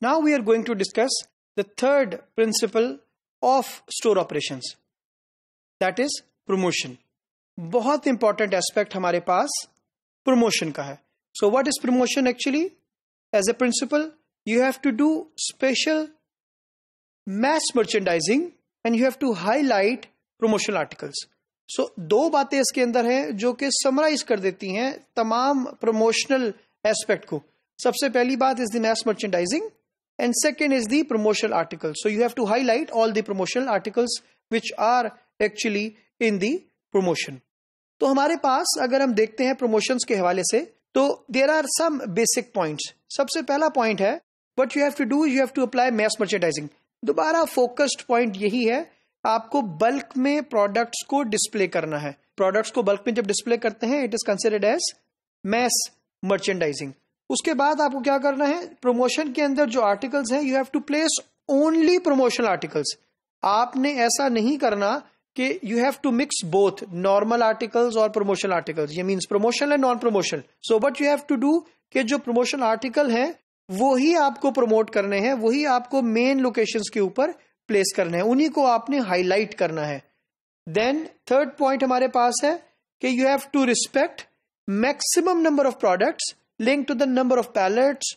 Now we are going to discuss the third principle of store operations that is promotion. बहुत important aspect हमारे पास promotion का है so what is promotion actually as a principle you have to do special mass merchandising and you have to highlight promotional articles so दो बातें इसके अंदर हैं जो कि समराइज कर देती हैं तमाम प्रमोशनल एस्पेक्ट को सबसे पहली बात is the mass merchandising and second is the promotional article so you have to highlight all the promotional articles which are actually in the promotion तो हमारे पास अगर हम देखते हैं प्रमोशंस के हवाले से तो there are some basic points सबसे पहला पॉइंट है what you have to do you have to apply mass merchandising दोबारा फोकस्ड पॉइंट यही है आपको बल्क में प्रोडक्ट्स को डिस्प्ले करना है प्रोडक्ट्स को बल्क में जब डिस्प्ले करते हैं it is considered as mass merchandising उसके बाद आपको क्या करना है प्रमोशन के अंदर जो आर्टिकल्स हैं you have to place only promotional articles आपने ऐसा नहीं करना कि you have to mix both normal articles और प्रमोशनल आर्टिकल्स ये means promotional and non promotional so but you have to do कि जो प्रमोशन आर्टिकल हैं वो ही आपको प्रमोट करने हैं वही आपको मेन लोकेशन के ऊपर प्लेस करने हैं उन्हीं को आपने हाईलाइट करना है देन थर्ड पॉइंट हमारे पास है कि you have to respect maximum number of products link to the number of pallets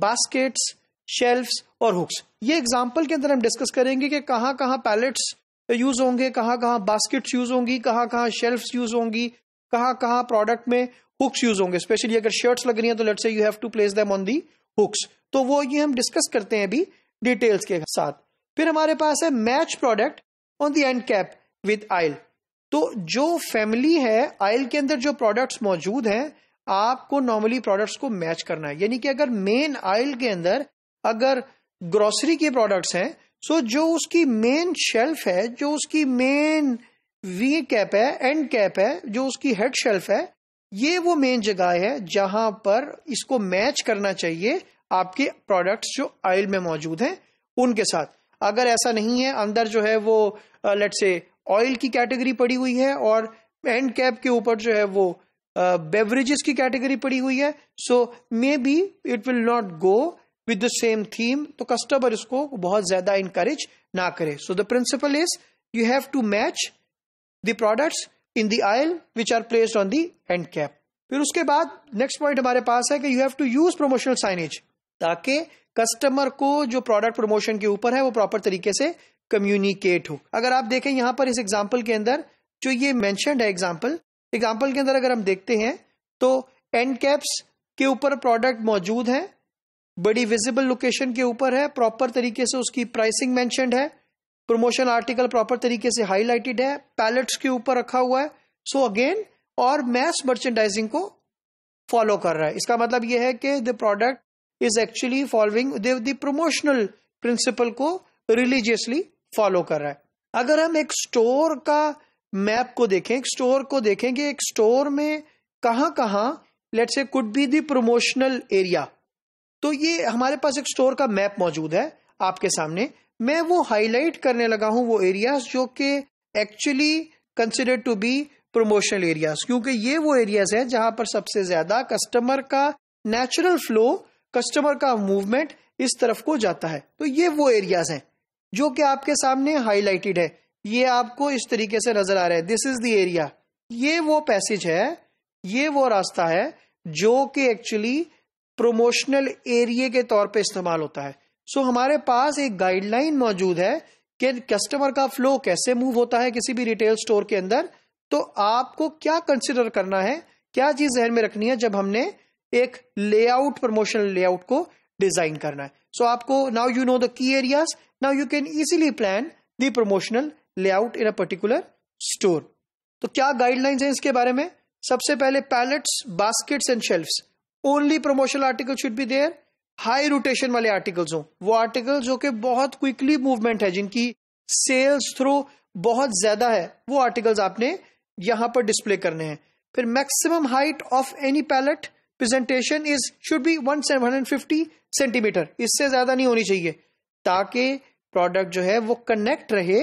baskets shelf और हुक्स ये एग्जाम्पल के अंदर हम डिस्कस करेंगे कि कहाँ कहाँ पैलेट्स यूज होंगे कहाँ कहाँ बास्केट्स यूज होंगी कहाँ कहाँ शेल्फ यूज होंगी कहाँ कहाँ प्रोडक्ट में हुक्स यूज होंगे स्पेशली अगर शर्ट्स लग रही हैं तो let's say you have to place them on the hooks तो वो ये हम डिस्कस करते हैं अभी डिटेल्स के साथ फिर हमारे पास है match product on the end cap with aisle तो जो फैमिली है आयल के अंदर जो प्रोडक्ट्स मौजूद हैं आपको नॉर्मली प्रोडक्ट्स को मैच करना है यानी कि अगर मेन आयल के अंदर अगर ग्रोसरी के प्रोडक्ट्स हैं सो जो उसकी मेन शेल्फ है जो उसकी मेन वी कैप है एंड कैप है जो उसकी हेड शेल्फ है ये वो मेन जगह है जहां पर इसको मैच करना चाहिए आपके प्रोडक्ट्स जो ऑयल में मौजूद हैं उनके साथ अगर ऐसा नहीं है अंदर जो है वो लेट से ऑयल की कैटेगरी पड़ी हुई है और एंड कैप के ऊपर जो है वो बेवरेजेस की कैटेगरी पड़ी हुई है so maybe it will not go with the same theme तो कस्टमर इसको बहुत ज्यादा इंकरेज ना करे so the principle is you have to match the products in the aisle which are placed on the end cap फिर उसके बाद next point हमारे पास है कि you have to use promotional signage ताकि कस्टमर को जो प्रोडक्ट प्रमोशन के ऊपर है वो प्रॉपर तरीके से कम्युनिकेट हो अगर आप देखें यहां पर इस एग्जाम्पल के अंदर जो ये मैंशनड है एग्जाम्पल एग्जाम्पल के अंदर अगर हम देखते हैं तो एंड कैप्स के ऊपर प्रोडक्ट मौजूद है बड़ी विजिबल लोकेशन के ऊपर है प्रॉपर तरीके से उसकी प्राइसिंग मैंशनड है प्रमोशन आर्टिकल प्रॉपर तरीके से हाईलाइटेड है पैलेट्स के ऊपर रखा हुआ है सो so अगेन और मैस मर्चेंडाइजिंग को फॉलो कर रहा है इसका मतलब यह है कि the product is actually following the promotional principle को रिलीजियसली फॉलो कर रहा है अगर हम एक स्टोर का मैप को देखें एक स्टोर को देखें कि एक स्टोर में कहां कहां let's say could be the promotional area तो ये हमारे पास एक स्टोर का मैप मौजूद है आपके सामने मैं वो हाईलाइट करने लगा हूं वो एरियाज जो कि actually consider to be promotional areas क्योंकि ये वो एरियाज हैं जहां पर सबसे ज्यादा कस्टमर का नेचुरल फ्लो कस्टमर का मूवमेंट इस तरफ को जाता है तो ये वो एरियाज हैं जो कि आपके सामने हाईलाइटेड है ये आपको इस तरीके से नजर आ रहा है दिस इज द एरिया ये वो पैसेज है ये वो रास्ता है जो कि एक्चुअली प्रोमोशनल एरिए के तौर पे इस्तेमाल होता है सो so, हमारे पास एक गाइडलाइन मौजूद है कि कस्टमर का फ्लो कैसे मूव होता है किसी भी रिटेल स्टोर के अंदर तो आपको क्या कंसिडर करना है क्या चीज जहन में रखनी है जब हमने एक लेआउट प्रमोशनल लेआउट को डिजाइन करना है सो so, आपको now you know the key areas now you can easily plan the promotional layout in a particular store तो क्या गाइडलाइंस हैं इसके बारे में सबसे पहले pallets baskets and shelfs only promotional article should be there high rotation वाले articles हो वो आर्टिकल जो कि बहुत क्विकली मूवमेंट है जिनकी सेल्स थ्रो बहुत ज्यादा है वो आर्टिकल्स आपने यहां पर डिस्प्ले करने हैं फिर maximum height of any pallet presentation is should be one centimetre इससे ज्यादा नहीं होनी चाहिए ताकि प्रोडक्ट जो है वो कनेक्ट रहे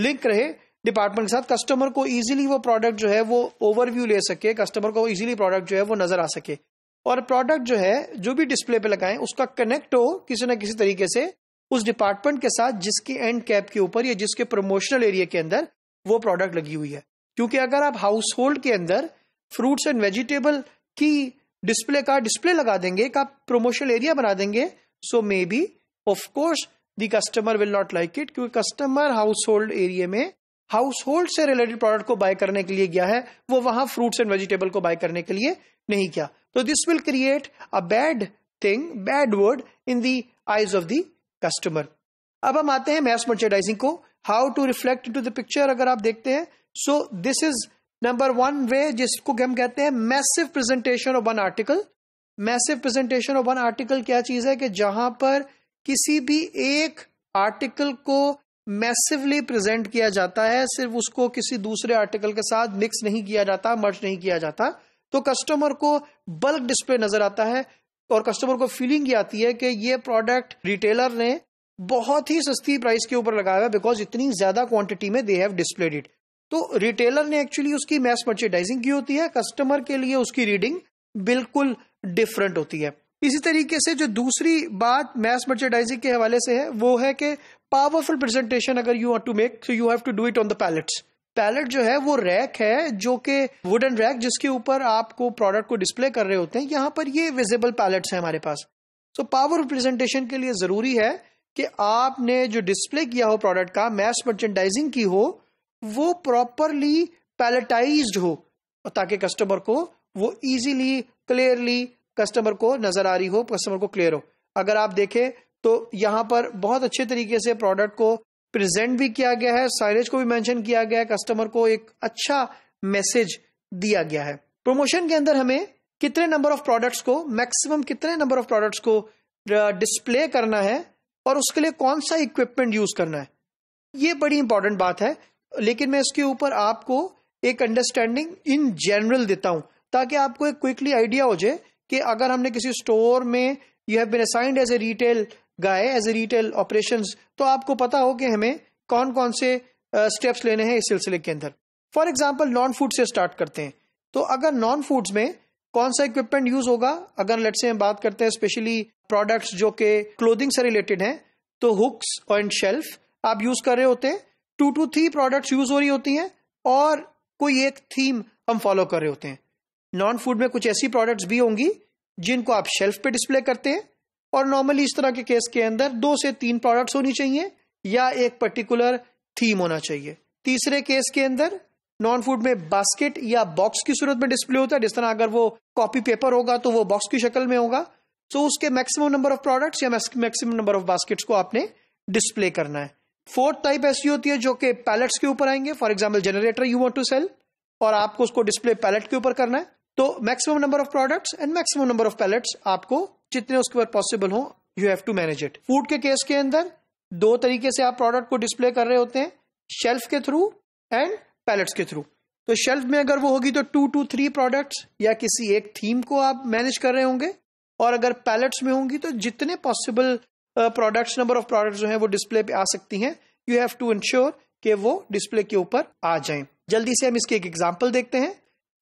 लिंक रहे डिपार्टमेंट के साथ कस्टमर को इजीली वो प्रोडक्ट जो है वो ओवरव्यू ले सके कस्टमर को इजीली प्रोडक्ट जो है वो नजर आ सके और प्रोडक्ट जो है जो भी डिस्प्ले पे लगाएं उसका कनेक्ट हो किसी ना किसी तरीके से उस डिपार्टमेंट के साथ जिसके एंड कैप के ऊपर या जिसके प्रमोशनल एरिया के अंदर वो प्रोडक्ट लगी हुई है क्योंकि अगर आप हाउस होल्ड के अंदर फ्रूट्स एंड वेजिटेबल की डिस्प्ले का डिस्प्ले लगा देंगे का प्रमोशनल एरिया बना देंगे so maybe of course the customer will not like it क्योंकि कस्टमर हाउस होल्ड एरिए में हाउस होल्ड से रिलेटेड प्रोडक्ट को बाय करने के लिए गया है वो वहां फ्रूट्स एंड वेजिटेबल को बाय करने के लिए नहीं किया तो this will create a bad thing bad word in the eyes of the customer अब हम आते हैं मैस मर्चेडाइजिंग को how to reflect to the picture अगर आप देखते हैं so this is number one way जिसको हम कहते हैं massive presentation of one article massive presentation of one article क्या चीज है कि जहां पर किसी भी एक आर्टिकल को मैसिवली प्रेजेंट किया जाता है सिर्फ उसको किसी दूसरे आर्टिकल के साथ मिक्स नहीं किया जाता मर्ज नहीं किया जाता तो कस्टमर को बल्क डिस्प्ले नजर आता है और कस्टमर को फीलिंग ये आती है कि ये प्रोडक्ट रिटेलर ने बहुत ही सस्ती प्राइस के ऊपर लगाया है बिकॉज इतनी ज्यादा क्वांटिटी में दे हैव डिस्प्लेड इट तो रिटेलर ने एक्चुअली उसकी मैस मर्चेडाइजिंग की होती है कस्टमर के लिए उसकी रीडिंग बिल्कुल डिफरेंट होती है इसी तरीके से जो दूसरी बात मैस मर्चेंडाइजिंग के हवाले से है वो है कि पावरफुल प्रेजेंटेशन अगर you want to make so you have to do it on the pallets pallet जो है वो रैक है जो कि वुडन रैक जिसके ऊपर आपको प्रोडक्ट को डिस्प्ले कर रहे होते हैं यहाँ पर ये विजिबल पैलेट्स हैं हमारे पास सो पावर प्रेजेंटेशन के लिए जरूरी है कि आपने जो डिस्प्ले किया हो प्रोडक्ट का मैस मर्चेंडाइजिंग की हो वो प्रॉपरली पैलेटाइज हो ताकि कस्टमर को वो इजीली क्लियरली कस्टमर को नजर आ रही हो कस्टमर को क्लियर हो अगर आप देखें तो यहाँ पर बहुत अच्छे तरीके से प्रोडक्ट को प्रेजेंट भी किया गया है साइनेज को भी मेंशन किया गया है कस्टमर को एक अच्छा मैसेज दिया गया है प्रमोशन के अंदर हमें कितने नंबर ऑफ प्रोडक्ट्स को मैक्सिमम कितने नंबर ऑफ प्रोडक्ट्स को डिस्प्ले करना है और उसके लिए कौन सा इक्विपमेंट यूज करना है ये बड़ी इंपॉर्टेंट बात है लेकिन मैं इसके ऊपर आपको एक अंडरस्टैंडिंग इन जनरल देता हूं ताकि आपको एक क्विकली आइडिया हो जाए कि अगर हमने किसी स्टोर में you have been assigned as a retail guy as a retail operation तो आपको पता हो कि हमें कौन कौन से स्टेप्स uh, लेने हैं इस सिलसिले के अंदर फॉर एग्जाम्पल नॉन फूड से स्टार्ट करते हैं तो अगर नॉन फूड्स में कौन सा इक्विपमेंट यूज होगा अगर लेट से हम बात करते हैं स्पेशली प्रोडक्ट्स जो के क्लोथिंग से रिलेटेड हैं तो हुक्स एंड शेल्फ आप यूज कर रहे होते हैं two two three products use हो रही होती हैं और कोई एक थीम हम फॉलो कर रहे होते हैं नॉन फूड में कुछ ऐसी प्रोडक्ट्स भी होंगी जिनको आप शेल्फ पे डिस्प्ले करते हैं और नॉर्मली इस तरह के केस के अंदर दो से तीन प्रोडक्ट्स होनी चाहिए या एक पर्टिकुलर थीम होना चाहिए तीसरे केस के अंदर नॉन फूड में बास्केट या बॉक्स की सूरत में डिस्प्ले होता है जिस तरह अगर वो कॉपी पेपर होगा तो वो बॉक्स की शक्ल में होगा तो उसके मैक्सिमम नंबर ऑफ प्रोडक्ट्स या मैक्सिमम नंबर ऑफ बास्केट्स को आपने डिस्प्ले करना है फोर्थ टाइप ऐसी होती है जो कि पैलेट्स के ऊपर आएंगे for example generator you want to sell और आपको उसको डिस्प्ले पैलेट के ऊपर करना है तो maximum number of products and maximum number of pallets आपको जितने उसके ऊपर पॉसिबल हो you have to manage it food के केस के अंदर दो तरीके से आप प्रोडक्ट को डिस्प्ले कर रहे होते हैं शेल्फ के थ्रू एंड पैलेट्स के थ्रू तो शेल्फ में अगर वो होगी तो टू टू थ्री प्रोडक्ट्स या किसी एक थीम को आप मैनेज कर रहे होंगे और अगर पैलेट्स में होंगी तो जितने possible products number of products जो है वो डिस्प्ले पे आ सकती हैं यू हैव टू इंश्योर कि वो डिस्प्ले के ऊपर आ जाएं जल्दी से हम इसके एक एग्जांपल देखते हैं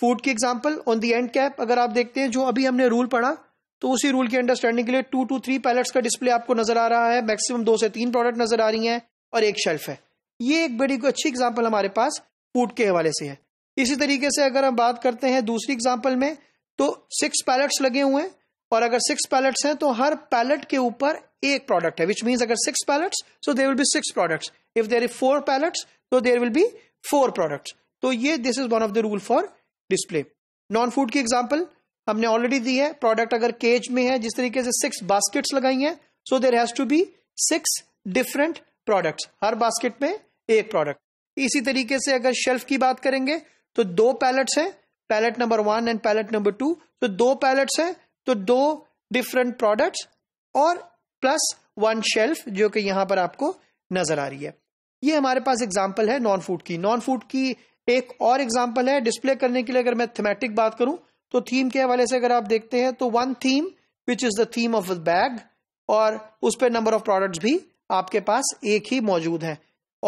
फूड की example on the end cap अगर आप देखते हैं जो अभी हमने रूल पढ़ा तो उसी रूल की अंडरस्टैंडिंग के लिए टू टू थ्री पैलेट्स का डिस्प्ले आपको नजर आ रहा है मैक्सिमम दो से तीन प्रोडक्ट नजर आ रही हैं और एक शेल्फ है ये एक बड़ी अच्छी एग्जाम्पल हमारे पास फूड के हवाले से है इसी तरीके से अगर हम बात करते हैं दूसरी एग्जाम्पल में तो सिक्स पैलेट्स लगे हुए हैं और अगर सिक्स पैलेट्स हैं तो हर पैलेट के ऊपर एक प्रोडक्ट है विच मीन्स अगर सिक्स पैलेट्स तो there will be six products if there is four pallets तो there will be four products तो ये this is one of the rule for display non food की एग्जाम्पल हमने already दी है product अगर केज में है जिस तरीके से सिक्स बास्केट्स लगाई हैं so there has to be six different products हर बास्केट में एक प्रोडक्ट इसी तरीके से अगर शेल्फ की बात करेंगे तो दो पैलेट्स हैं pallet number one and pallet number two तो दो पैलेट्स हैं तो दो डिफरेंट प्रोडक्ट्स और प्लस वन शेल्फ जो कि यहां पर आपको नजर आ रही है ये हमारे पास एग्जाम्पल है नॉन फूड की नॉन फूड की एक और एग्जाम्पल है डिस्प्ले करने के लिए अगर मैं थीमेटिक बात करूं तो थीम के हवाले से अगर आप देखते हैं तो one theme which is the theme of bag और उस पर नंबर ऑफ प्रोडक्ट्स भी आपके पास एक ही मौजूद है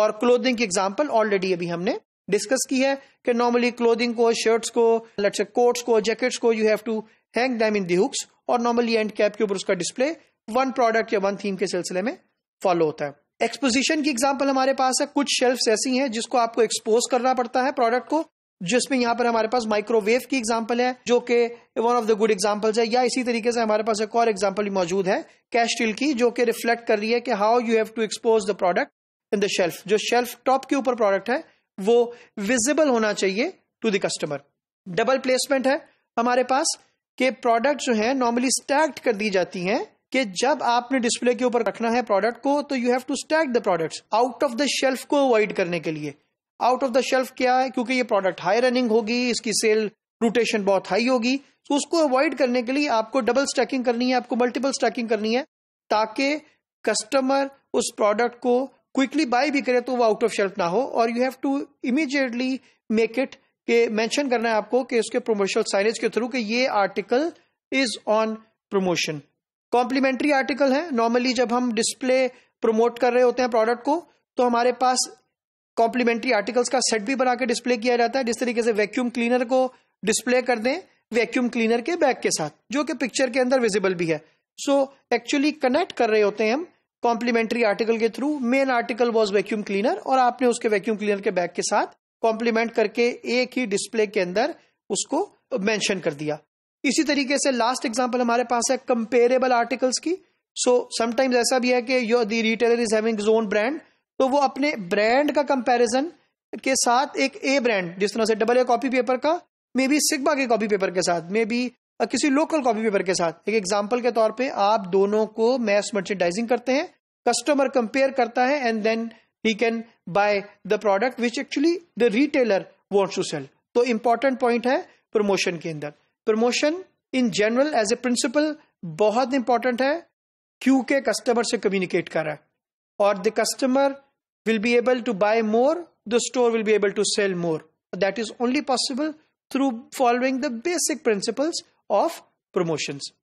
और क्लोदिंग की एग्जाम्पल ऑलरेडी अभी हमने डिस्कस की है कि नॉर्मली क्लोदिंग को शर्ट्स को लेट्स कोट्स को जैकेट्स को you have to hang them in hooks और नॉर्मली एंड कैप के ऊपर उसका डिस्प्ले वन प्रोडक्ट या वन थीम के सिलसिले में फॉलो होता है एक्सपोजिशन की एग्जाम्पल हमारे पास है कुछ शेल्फ ऐसी हैं जिसको आपको एक्सपोज करना पड़ता है प्रोडक्ट को जिसमें यहां पर हमारे पास माइक्रोवेव की एग्जाम्पल है जो कि one of the good examples है या इसी तरीके से हमारे पास एक और एग्जाम्पल मौजूद है कैश स्टील की जो कि रिफ्लेक्ट कर रही है कि how you have to expose the product in the shelf जो शेल्फ टॉप के ऊपर प्रोडक्ट है वो विजिबल होना चाहिए to the customer double placement है हमारे पास कि प्रोडक्ट जो है नॉर्मली स्टैक्ट कर दी जाती हैं कि जब आपने डिस्प्ले के ऊपर रखना है प्रोडक्ट को तो you have to stack the products out of the shelf को अवॉइड करने के लिए आउट ऑफ द शेल्फ क्या है क्योंकि ये प्रोडक्ट हाई रनिंग होगी इसकी सेल रोटेशन बहुत हाई होगी तो उसको अवॉइड करने के लिए आपको डबल स्टैकिंग करनी है आपको मल्टीपल स्टैकिंग करनी है ताकि कस्टमर उस प्रोडक्ट को क्विकली बाय भी करे तो वो आउट ऑफ शेल्फ ना हो और you have to immediately make it के मेंशन करना है आपको कि उसके प्रोमोशनल साइनेज के थ्रू कि ये article is on promotion complementary article है नॉर्मली जब हम डिस्प्ले प्रमोट कर रहे होते हैं प्रोडक्ट को तो हमारे पास कॉम्प्लीमेंट्री आर्टिकल्स का सेट भी बना के डिस्प्ले किया जाता है जिस तरीके से वैक्यूम क्लीनर को डिस्प्ले कर दें वैक्यूम क्लीनर के बैग के साथ जो कि पिक्चर के अंदर विजिबल भी है सो एक्चुअली कनेक्ट कर रहे होते हैं हम कॉम्प्लीमेंट्री आर्टिकल के through main article was vacuum cleaner और आपने उसके वैक्यूम क्लीनर के बैग के साथ कॉम्प्लीमेंट करके एक ही डिस्प्ले के अंदर उसको मैंशन कर दिया इसी तरीके से लास्ट एग्जाम्पल हमारे पास है कंपेरेबल आर्टिकल्स की सो समटाइम्स ऐसा भी है कि you the retailer is having own brand तो वो अपने ब्रांड का कंपेरिजन के साथ एक ए ब्रांड जिस तरह से डबल ए कॉपी पेपर का मे बी सिग्मा के कॉपी पेपर के साथ मे बी किसी लोकल कॉपी पेपर के साथ एक एग्जाम्पल के तौर पे आप दोनों को मैस मर्चेंडाइजिंग करते हैं कस्टमर कंपेयर करता है and then he can buy the product which actually the retailer wants to sell तो इंपॉर्टेंट पॉइंट है प्रमोशन के अंदर promotion in general as a principle बहुत इंपॉर्टेंट है क्योंकि कस्टमर से कम्युनिकेट कर रहा है और the customer will be able to buy more the store will be able to sell more that is only possible through following the basic principles of promotions